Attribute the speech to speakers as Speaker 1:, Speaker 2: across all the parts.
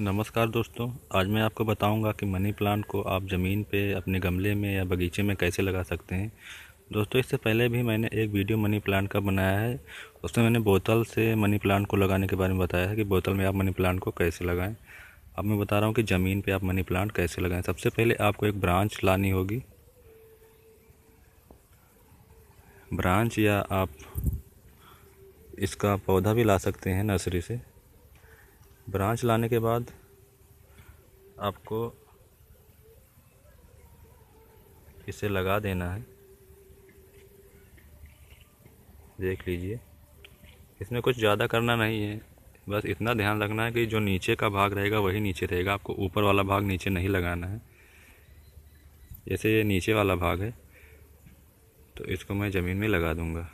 Speaker 1: नमस्कार दोस्तों आज मैं आपको बताऊंगा कि मनी प्लांट को आप ज़मीन पे अपने गमले में या बगीचे में कैसे लगा सकते हैं दोस्तों इससे पहले भी मैंने एक वीडियो मनी प्लांट का बनाया है उसमें मैंने बोतल से मनी प्लांट को लगाने के बारे में बताया है कि बोतल में आप मनी प्लांट को कैसे लगाएं अब मैं बता रहा हूँ कि ज़मीन पर आप मनी प्लांट कैसे लगाएँ सबसे पहले आपको एक ब्रांच लानी होगी ब्रांच या आप इसका पौधा भी ला सकते हैं नर्सरी से ब्रांच लाने के बाद आपको इसे लगा देना है देख लीजिए इसमें कुछ ज़्यादा करना नहीं है बस इतना ध्यान रखना है कि जो नीचे का भाग रहेगा वही नीचे रहेगा आपको ऊपर वाला भाग नीचे नहीं लगाना है जैसे ये नीचे वाला भाग है तो इसको मैं ज़मीन में लगा दूँगा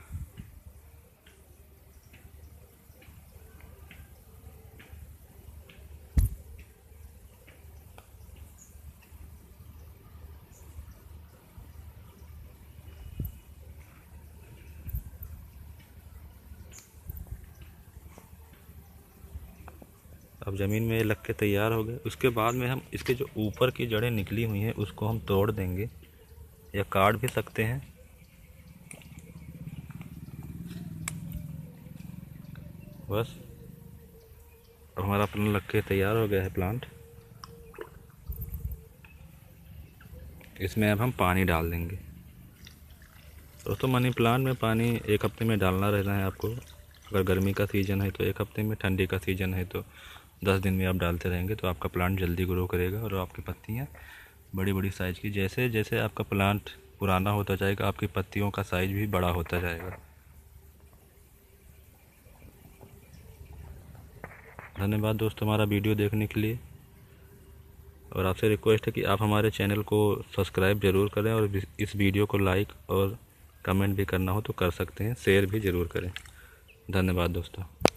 Speaker 1: अब ज़मीन में ये लग के तैयार हो गए उसके बाद में हम इसके जो ऊपर की जड़ें निकली हुई हैं उसको हम तोड़ देंगे या काट भी सकते हैं बस अब हमारा अपना लग के तैयार हो गया है प्लांट इसमें अब हम पानी डाल देंगे दोस्तों मनी प्लांट में पानी एक हफ्ते में डालना रहना है आपको अगर गर्मी का सीज़न है तो एक हफ्ते में ठंडी का सीज़न है तो दस दिन में आप डालते रहेंगे तो आपका प्लांट जल्दी ग्रो करेगा और आपकी पत्तियाँ बड़ी बड़ी साइज़ की जैसे जैसे आपका प्लांट पुराना होता जाएगा आपकी पत्तियों का साइज भी बड़ा होता जाएगा धन्यवाद दोस्तों हमारा वीडियो देखने के लिए और आपसे रिक्वेस्ट है कि आप हमारे चैनल को सब्सक्राइब ज़रूर करें और इस वीडियो को लाइक और कमेंट भी करना हो तो कर सकते हैं शेयर भी ज़रूर करें धन्यवाद दोस्तों